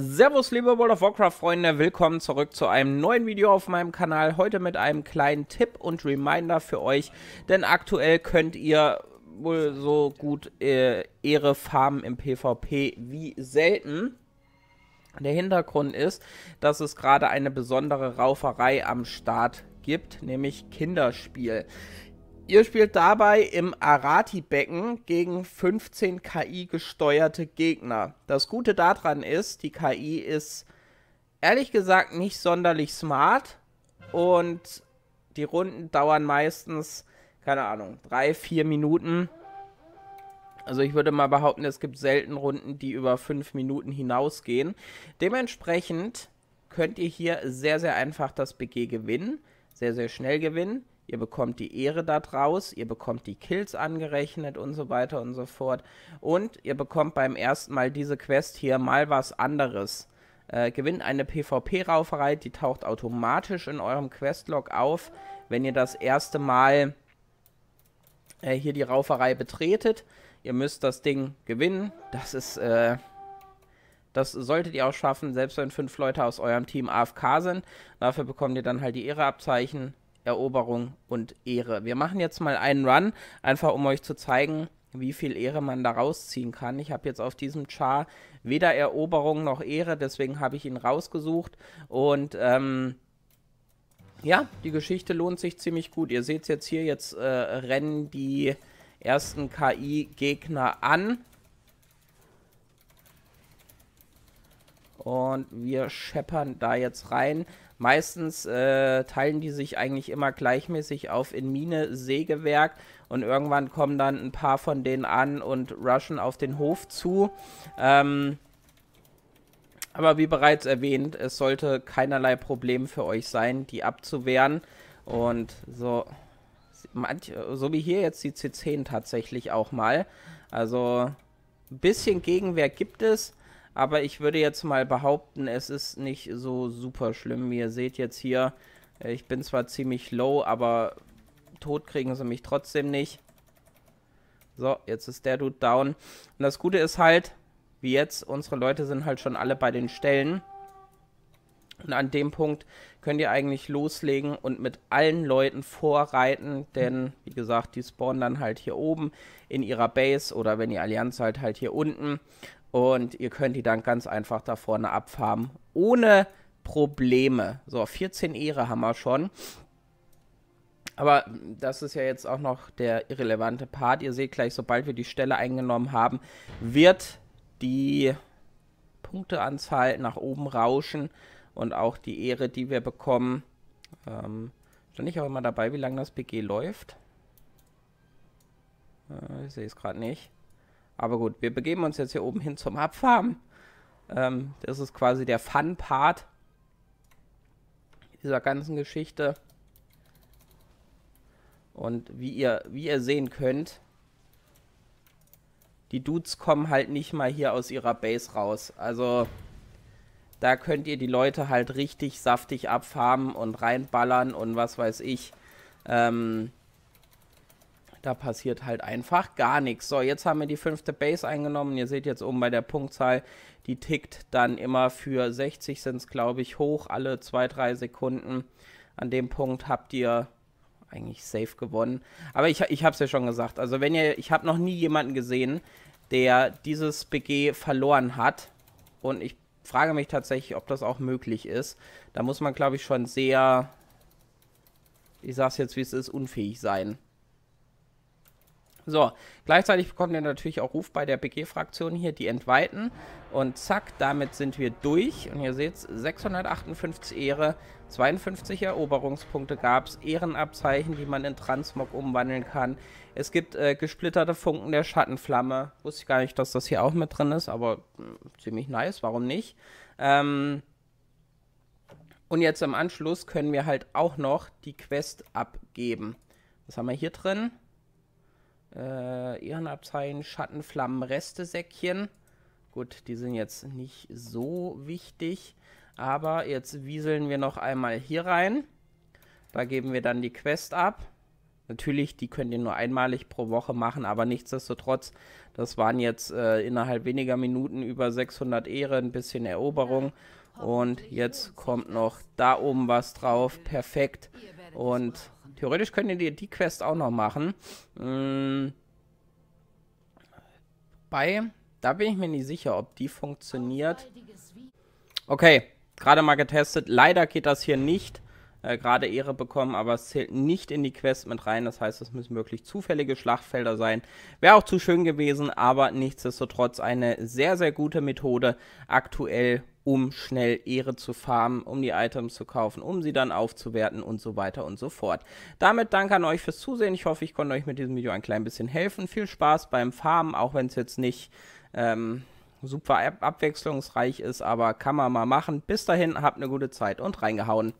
Servus liebe World of Warcraft Freunde, willkommen zurück zu einem neuen Video auf meinem Kanal. Heute mit einem kleinen Tipp und Reminder für euch, denn aktuell könnt ihr wohl so gut äh, Ehre farmen im PvP wie selten. Der Hintergrund ist, dass es gerade eine besondere Rauferei am Start gibt, nämlich Kinderspiel. Ihr spielt dabei im Arati-Becken gegen 15 KI-gesteuerte Gegner. Das Gute daran ist, die KI ist ehrlich gesagt nicht sonderlich smart und die Runden dauern meistens, keine Ahnung, drei, vier Minuten. Also ich würde mal behaupten, es gibt selten Runden, die über fünf Minuten hinausgehen. Dementsprechend könnt ihr hier sehr, sehr einfach das BG gewinnen, sehr, sehr schnell gewinnen ihr bekommt die Ehre da draus, ihr bekommt die Kills angerechnet und so weiter und so fort. Und ihr bekommt beim ersten Mal diese Quest hier mal was anderes. Äh, gewinnt eine PvP-Rauferei, die taucht automatisch in eurem Questlog auf, wenn ihr das erste Mal äh, hier die Rauferei betretet. Ihr müsst das Ding gewinnen. Das ist, äh, das solltet ihr auch schaffen, selbst wenn fünf Leute aus eurem Team AFK sind. Dafür bekommt ihr dann halt die Ehreabzeichen Eroberung und Ehre. Wir machen jetzt mal einen Run, einfach um euch zu zeigen, wie viel Ehre man da rausziehen kann. Ich habe jetzt auf diesem Char weder Eroberung noch Ehre, deswegen habe ich ihn rausgesucht. Und ähm, ja, die Geschichte lohnt sich ziemlich gut. Ihr seht es jetzt hier, jetzt äh, rennen die ersten KI-Gegner an. Und wir scheppern da jetzt rein. Meistens äh, teilen die sich eigentlich immer gleichmäßig auf in Mine, Sägewerk und irgendwann kommen dann ein paar von denen an und rushen auf den Hof zu. Ähm, aber wie bereits erwähnt, es sollte keinerlei Problem für euch sein, die abzuwehren. Und so, manch, so wie hier jetzt die C10 tatsächlich auch mal. Also ein bisschen Gegenwehr gibt es, aber ich würde jetzt mal behaupten, es ist nicht so super schlimm. Ihr seht jetzt hier, äh, ich bin zwar ziemlich low, aber tot kriegen sie mich trotzdem nicht. So, jetzt ist der Dude down. Und das Gute ist halt, wie jetzt, unsere Leute sind halt schon alle bei den Stellen. Und an dem Punkt könnt ihr eigentlich loslegen und mit allen Leuten vorreiten, denn wie gesagt, die spawnen dann halt hier oben in ihrer Base oder wenn die Allianz halt halt hier unten und ihr könnt die dann ganz einfach da vorne abfarmen, ohne Probleme. So, 14 Ehre haben wir schon. Aber das ist ja jetzt auch noch der irrelevante Part. Ihr seht gleich, sobald wir die Stelle eingenommen haben, wird die Punkteanzahl nach oben rauschen und auch die Ehre, die wir bekommen. Ähm, stand ich auch immer dabei, wie lange das BG läuft? Äh, ich sehe es gerade nicht. Aber gut, wir begeben uns jetzt hier oben hin zum Abfarmen. Ähm, das ist quasi der Fun-Part dieser ganzen Geschichte. Und wie ihr, wie ihr sehen könnt, die Dudes kommen halt nicht mal hier aus ihrer Base raus. Also, da könnt ihr die Leute halt richtig saftig abfarmen und reinballern und was weiß ich. Ähm, da passiert halt einfach gar nichts. So, jetzt haben wir die fünfte Base eingenommen. Ihr seht jetzt oben bei der Punktzahl, die tickt dann immer für 60 sind es, glaube ich, hoch, alle 2-3 Sekunden. An dem Punkt habt ihr eigentlich safe gewonnen. Aber ich, ich habe es ja schon gesagt. Also wenn ihr, ich habe noch nie jemanden gesehen, der dieses BG verloren hat. Und ich frage mich tatsächlich, ob das auch möglich ist. Da muss man, glaube ich, schon sehr, ich sage es jetzt wie es ist, unfähig sein. So, gleichzeitig bekommen wir natürlich auch Ruf bei der BG-Fraktion hier, die entweiten. Und zack, damit sind wir durch. Und ihr seht 658 Ehre, 52 Eroberungspunkte gab es, Ehrenabzeichen, die man in Transmog umwandeln kann. Es gibt äh, gesplitterte Funken der Schattenflamme. Wusste ich gar nicht, dass das hier auch mit drin ist, aber mh, hm, ziemlich nice, warum nicht? Ähm, und jetzt im Anschluss können wir halt auch noch die Quest abgeben. Was haben wir hier drin? Äh, Ehrenabzeichen, Schattenflammen, Restesäckchen. Gut, die sind jetzt nicht so wichtig. Aber jetzt wieseln wir noch einmal hier rein. Da geben wir dann die Quest ab. Natürlich, die könnt ihr nur einmalig pro Woche machen, aber nichtsdestotrotz, das waren jetzt äh, innerhalb weniger Minuten über 600 Ehre, ein bisschen Eroberung. Und jetzt kommt noch da oben was drauf. Perfekt. Und Theoretisch könnt ihr die Quest auch noch machen. Ähm, bei, da bin ich mir nicht sicher, ob die funktioniert. Okay, gerade mal getestet. Leider geht das hier nicht. Äh, gerade Ehre bekommen, aber es zählt nicht in die Quest mit rein. Das heißt, es müssen wirklich zufällige Schlachtfelder sein. Wäre auch zu schön gewesen, aber nichtsdestotrotz eine sehr, sehr gute Methode aktuell, um schnell Ehre zu farmen, um die Items zu kaufen, um sie dann aufzuwerten und so weiter und so fort. Damit danke an euch fürs Zusehen. Ich hoffe, ich konnte euch mit diesem Video ein klein bisschen helfen. Viel Spaß beim Farmen, auch wenn es jetzt nicht ähm, super ab abwechslungsreich ist, aber kann man mal machen. Bis dahin, habt eine gute Zeit und reingehauen.